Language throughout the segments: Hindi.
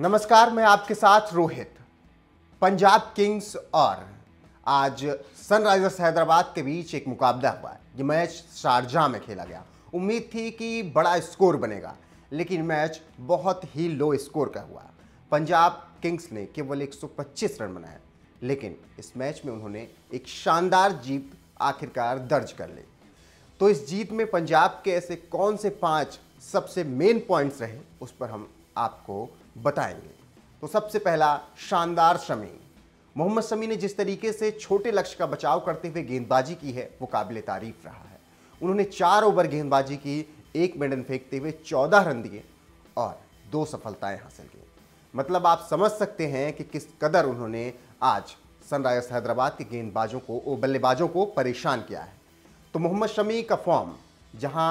नमस्कार मैं आपके साथ रोहित पंजाब किंग्स और आज सनराइजर्स हैदराबाद के बीच एक मुकाबला हुआ है ये मैच शारजहा में खेला गया उम्मीद थी कि बड़ा स्कोर बनेगा लेकिन मैच बहुत ही लो स्कोर का हुआ पंजाब किंग्स ने केवल 125 रन बनाए लेकिन इस मैच में उन्होंने एक शानदार जीत आखिरकार दर्ज कर ली तो इस जीत में पंजाब के ऐसे कौन से पाँच सबसे मेन पॉइंट्स रहे उस पर हम आपको बताएंगे तो सबसे पहला शानदार शमी मोहम्मद शमी ने जिस तरीके से छोटे लक्ष्य का बचाव करते हुए गेंदबाजी की है वो काबिल तारीफ रहा है उन्होंने चार ओवर गेंदबाजी की एक मेडन फेंकते हुए चौदह रन दिए और दो सफलताएं हासिल की मतलब आप समझ सकते हैं कि किस कदर उन्होंने आज सनराइजर्स हैदराबाद के गेंदबाजों को बल्लेबाजों को परेशान किया है तो मोहम्मद शमी का फॉर्म जहां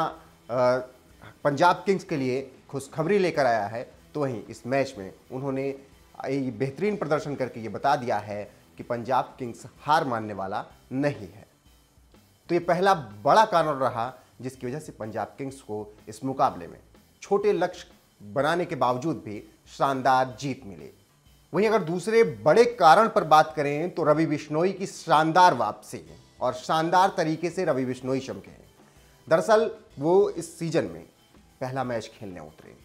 पंजाब किंग्स के लिए खुशखबरी लेकर आया है तो वहीं इस मैच में उन्होंने बेहतरीन प्रदर्शन करके ये बता दिया है कि पंजाब किंग्स हार मानने वाला नहीं है तो ये पहला बड़ा कारण रहा जिसकी वजह से पंजाब किंग्स को इस मुकाबले में छोटे लक्ष्य बनाने के बावजूद भी शानदार जीत मिली वहीं अगर दूसरे बड़े कारण पर बात करें तो रवि बिश्नोई की शानदार वापसी और शानदार तरीके से रवि बिश्नोई चमके दरअसल वो इस सीजन में पहला मैच खेलने उतरे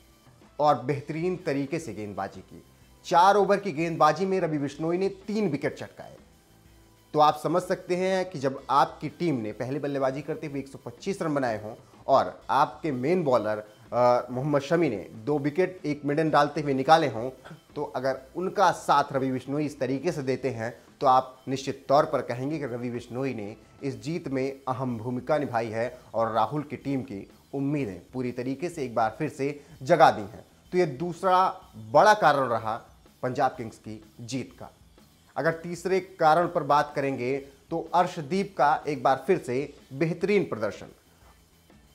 और बेहतरीन तरीके से गेंदबाजी की चार ओवर की गेंदबाजी में रवि बिश्नोई ने तीन विकेट चटकाए तो आप समझ सकते हैं कि जब आपकी टीम ने पहले बल्लेबाजी करते हुए 125 रन बनाए हों और आपके मेन बॉलर मोहम्मद शमी ने दो विकेट एक मिडन डालते हुए निकाले हों तो अगर उनका साथ रवि बिश्नोई इस तरीके से देते हैं तो आप निश्चित तौर पर कहेंगे कि रवि बिश्नोई ने इस जीत में अहम भूमिका निभाई है और राहुल की टीम की उम्मीदें पूरी तरीके से एक बार फिर से जगा दी हैं तो ये दूसरा बड़ा कारण रहा पंजाब किंग्स की जीत का अगर तीसरे कारण पर बात करेंगे तो अर्शदीप का एक बार फिर से बेहतरीन प्रदर्शन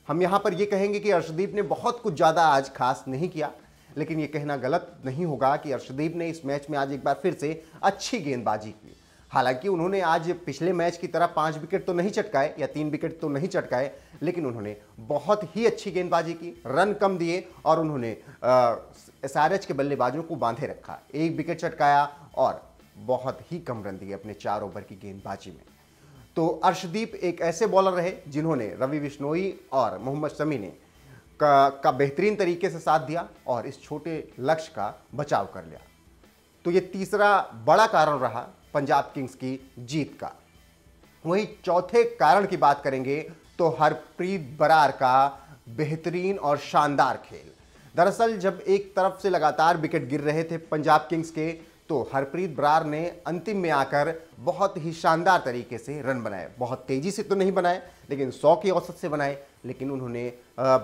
हम यहां पर यह कहेंगे कि अर्शदीप ने बहुत कुछ ज़्यादा आज खास नहीं किया लेकिन ये कहना गलत नहीं होगा कि अर्शदीप ने इस मैच में आज एक बार फिर से अच्छी गेंदबाजी की हालांकि उन्होंने आज पिछले मैच की तरह पाँच विकेट तो नहीं चटकाए या तीन विकेट तो नहीं चटकाए लेकिन उन्होंने बहुत ही अच्छी गेंदबाजी की रन कम दिए और उन्होंने एस के बल्लेबाजों को बांधे रखा एक विकेट चटकाया और बहुत ही कम रन दिए अपने चार ओवर की गेंदबाजी में तो अर्शदीप एक ऐसे बॉलर रहे जिन्होंने रवि बिश्नोई और मोहम्मद शमी ने का, का बेहतरीन तरीके से साथ दिया और इस छोटे लक्ष्य का बचाव कर लिया तो ये तीसरा बड़ा कारण रहा पंजाब किंग्स की जीत का वहीं चौथे कारण की बात करेंगे तो हरप्रीत बरार का बेहतरीन और शानदार खेल दरअसल जब एक तरफ से लगातार विकेट गिर रहे थे पंजाब किंग्स के तो हरप्रीत बरार ने अंतिम में आकर बहुत ही शानदार तरीके से रन बनाए बहुत तेज़ी से तो नहीं बनाए लेकिन 100 की औसत से बनाए लेकिन उन्होंने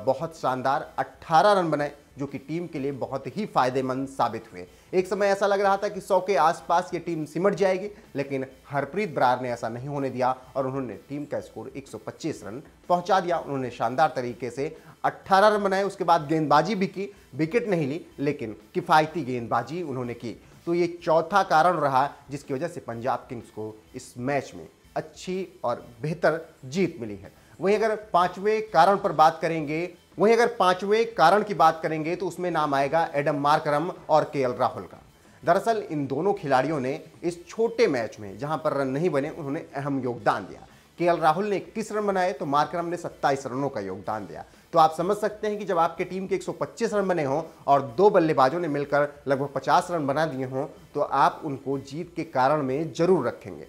बहुत शानदार 18 रन बनाए जो कि टीम के लिए बहुत ही फायदेमंद साबित हुए एक समय ऐसा लग रहा था कि सौ के आसपास ये टीम सिमट जाएगी लेकिन हरप्रीत बरार ने ऐसा नहीं होने दिया और उन्होंने टीम का स्कोर 125 रन पहुंचा दिया उन्होंने शानदार तरीके से 18 रन बनाए उसके बाद गेंदबाजी भी की विकेट नहीं ली लेकिन किफ़ायती गेंदबाजी उन्होंने की तो ये चौथा कारण रहा जिसकी वजह से पंजाब किंग्स को इस मैच में अच्छी और बेहतर जीत मिली है वहीं अगर पांचवें कारण पर बात करेंगे वहीं अगर पांचवें कारण की बात करेंगे तो उसमें नाम आएगा एडम मार्करम और के राहुल का दरअसल इन दोनों खिलाड़ियों ने इस छोटे मैच में जहां पर रन नहीं बने उन्होंने अहम योगदान दिया के राहुल ने इक्कीस रन बनाए तो मार्करम ने सत्ताईस रनों का योगदान दिया तो आप समझ सकते हैं कि जब आपके टीम के 125 रन बने हों और दो बल्लेबाजों ने मिलकर लगभग 50 रन बना दिए हों तो आप उनको जीत के कारण में जरूर रखेंगे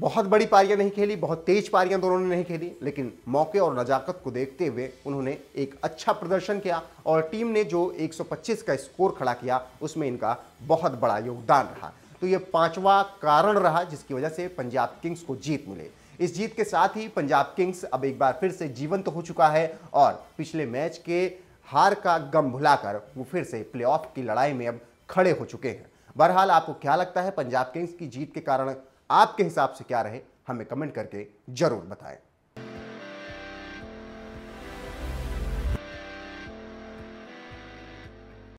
बहुत बड़ी पारियां नहीं खेली बहुत तेज पारियां दोनों ने नहीं खेली लेकिन मौके और नजाकत को देखते हुए उन्होंने एक अच्छा प्रदर्शन किया और टीम ने जो 125 का स्कोर खड़ा किया उसमें इनका बहुत बड़ा योगदान रहा तो ये पांचवा कारण रहा जिसकी वजह से पंजाब किंग्स को जीत मिले इस जीत के साथ ही पंजाब किंग्स अब एक बार फिर से जीवंत तो हो चुका है और पिछले मैच के हार का गम भुलाकर वो फिर से प्लेऑफ की लड़ाई में अब खड़े हो चुके हैं बहरहाल आपको क्या लगता है पंजाब किंग्स की जीत के कारण आपके हिसाब से क्या रहे हमें कमेंट करके जरूर बताएं